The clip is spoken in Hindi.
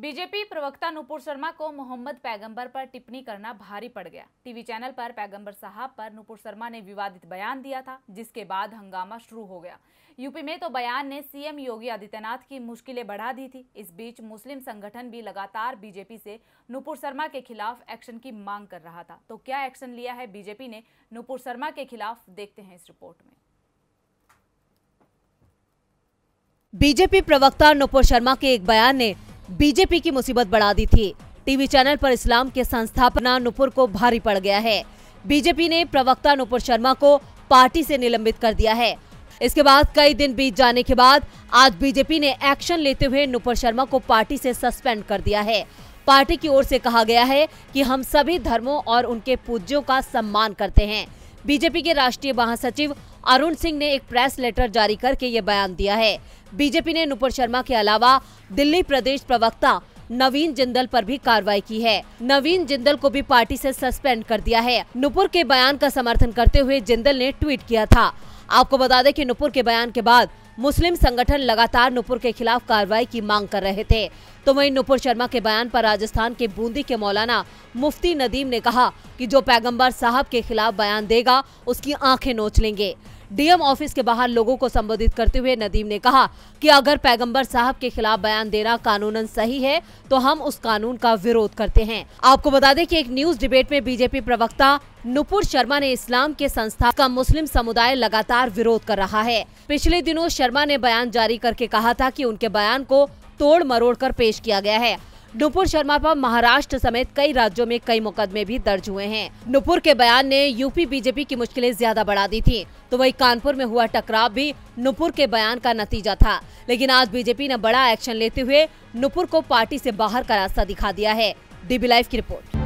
बीजेपी प्रवक्ता नुपुर शर्मा को मोहम्मद पैगंबर पर टिप्पणी करना भारी पड़ गया टीवी चैनल पर पैगंबर साहब पर नुपुर शर्मा ने विवादित बयान दिया था जिसके बाद हंगामा शुरू हो गया यूपी में तो बयान ने सीएम योगी आदित्यनाथ की मुश्किलें बढ़ा दी थी इस बीच मुस्लिम संगठन भी लगातार बीजेपी से नुपुर शर्मा के खिलाफ एक्शन की मांग कर रहा था तो क्या एक्शन लिया है बीजेपी ने नुपुर शर्मा के खिलाफ देखते हैं इस रिपोर्ट में बीजेपी प्रवक्ता नुपुर शर्मा के एक बयान ने बीजेपी की मुसीबत बढ़ा दी थी टीवी चैनल पर इस्लाम के संस्थापना नुपुर को भारी पड़ गया है बीजेपी ने प्रवक्ता नुपुर शर्मा को पार्टी से निलंबित कर दिया है इसके बाद कई दिन बीत जाने के बाद आज बीजेपी ने एक्शन लेते हुए नुपुर शर्मा को पार्टी से सस्पेंड कर दिया है पार्टी की ओर से कहा गया है कि हम सभी धर्मों और उनके पूज्यों का सम्मान करते हैं बीजेपी के राष्ट्रीय महासचिव अरुण सिंह ने एक प्रेस लेटर जारी करके ये बयान दिया है बीजेपी ने नुपुर शर्मा के अलावा दिल्ली प्रदेश प्रवक्ता नवीन जिंदल पर भी कार्रवाई की है नवीन जिंदल को भी पार्टी से सस्पेंड कर दिया है नुपुर के बयान का समर्थन करते हुए जिंदल ने ट्वीट किया था आपको बता दें कि नुपुर के बयान के बाद मुस्लिम संगठन लगातार नुपुर के खिलाफ कार्रवाई की मांग कर रहे थे तो वहीं नुपुर शर्मा के बयान पर राजस्थान के बूंदी के मौलाना मुफ्ती नदीम ने कहा कि जो पैगंबर साहब के खिलाफ बयान देगा उसकी आंखें नोच लेंगे डीएम ऑफिस के बाहर लोगों को संबोधित करते हुए नदीम ने कहा कि अगर पैगंबर साहब के खिलाफ बयान देना कानूनन सही है तो हम उस कानून का विरोध करते हैं आपको बता दें कि एक न्यूज डिबेट में बीजेपी प्रवक्ता नुपुर शर्मा ने इस्लाम के संस्था का मुस्लिम समुदाय लगातार विरोध कर रहा है पिछले दिनों शर्मा ने बयान जारी करके कहा था की उनके बयान को तोड़ मरोड़ कर पेश किया गया है नुपुर शर्मा पर महाराष्ट्र समेत कई राज्यों में कई मुकदमे भी दर्ज हुए हैं नुपुर के बयान ने यूपी बीजेपी की मुश्किलें ज्यादा बढ़ा दी थी तो वही कानपुर में हुआ टकराव भी नुपुर के बयान का नतीजा था लेकिन आज बीजेपी ने बड़ा एक्शन लेते हुए नुपुर को पार्टी से बाहर का रास्ता दिखा दिया है डीबी लाइव की रिपोर्ट